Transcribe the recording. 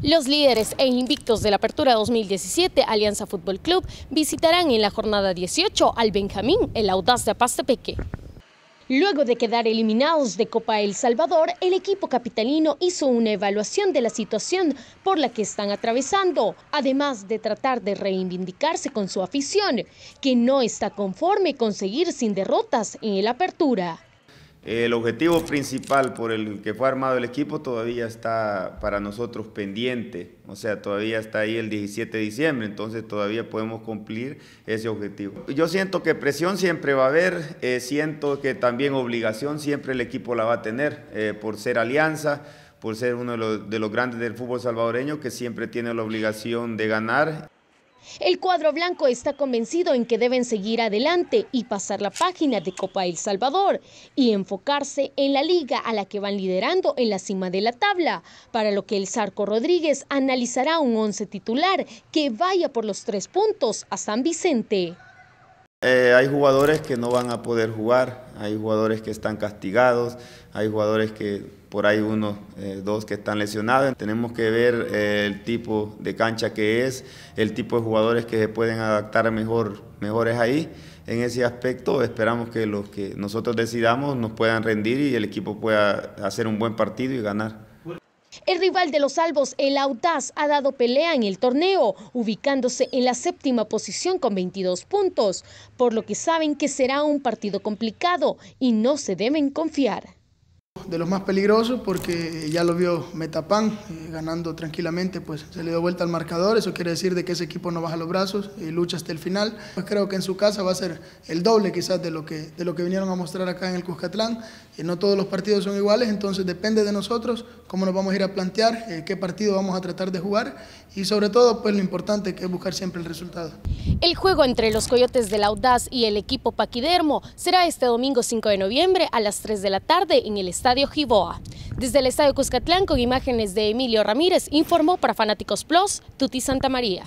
Los líderes e invictos de la Apertura 2017, Alianza Fútbol Club, visitarán en la jornada 18 al Benjamín, el audaz de Apastepeque. Luego de quedar eliminados de Copa El Salvador, el equipo capitalino hizo una evaluación de la situación por la que están atravesando, además de tratar de reivindicarse con su afición, que no está conforme con seguir sin derrotas en la Apertura. El objetivo principal por el que fue armado el equipo todavía está para nosotros pendiente, o sea, todavía está ahí el 17 de diciembre, entonces todavía podemos cumplir ese objetivo. Yo siento que presión siempre va a haber, eh, siento que también obligación siempre el equipo la va a tener eh, por ser alianza, por ser uno de los, de los grandes del fútbol salvadoreño que siempre tiene la obligación de ganar. El cuadro blanco está convencido en que deben seguir adelante y pasar la página de Copa El Salvador y enfocarse en la liga a la que van liderando en la cima de la tabla, para lo que el Zarco Rodríguez analizará un once titular que vaya por los tres puntos a San Vicente. Eh, hay jugadores que no van a poder jugar, hay jugadores que están castigados, hay jugadores que por ahí uno, eh, dos que están lesionados. Tenemos que ver eh, el tipo de cancha que es, el tipo de jugadores que se pueden adaptar mejor, mejores ahí. En ese aspecto esperamos que los que nosotros decidamos nos puedan rendir y el equipo pueda hacer un buen partido y ganar. El rival de los Albos, el Audaz, ha dado pelea en el torneo, ubicándose en la séptima posición con 22 puntos, por lo que saben que será un partido complicado y no se deben confiar de los más peligrosos porque ya lo vio Metapan eh, ganando tranquilamente pues se le dio vuelta al marcador eso quiere decir de que ese equipo no baja los brazos y eh, lucha hasta el final pues creo que en su casa va a ser el doble quizás de lo que de lo que vinieron a mostrar acá en el Cuscatlán eh, no todos los partidos son iguales entonces depende de nosotros cómo nos vamos a ir a plantear qué partido vamos a tratar de jugar y sobre todo pues lo importante que es buscar siempre el resultado el juego entre los coyotes del Audaz y el equipo paquidermo será este domingo 5 de noviembre a las 3 de la tarde en el Estadio Giboa. Desde el Estadio Cuscatlán, con imágenes de Emilio Ramírez, informó para Fanáticos Plus, Tuti Santa María.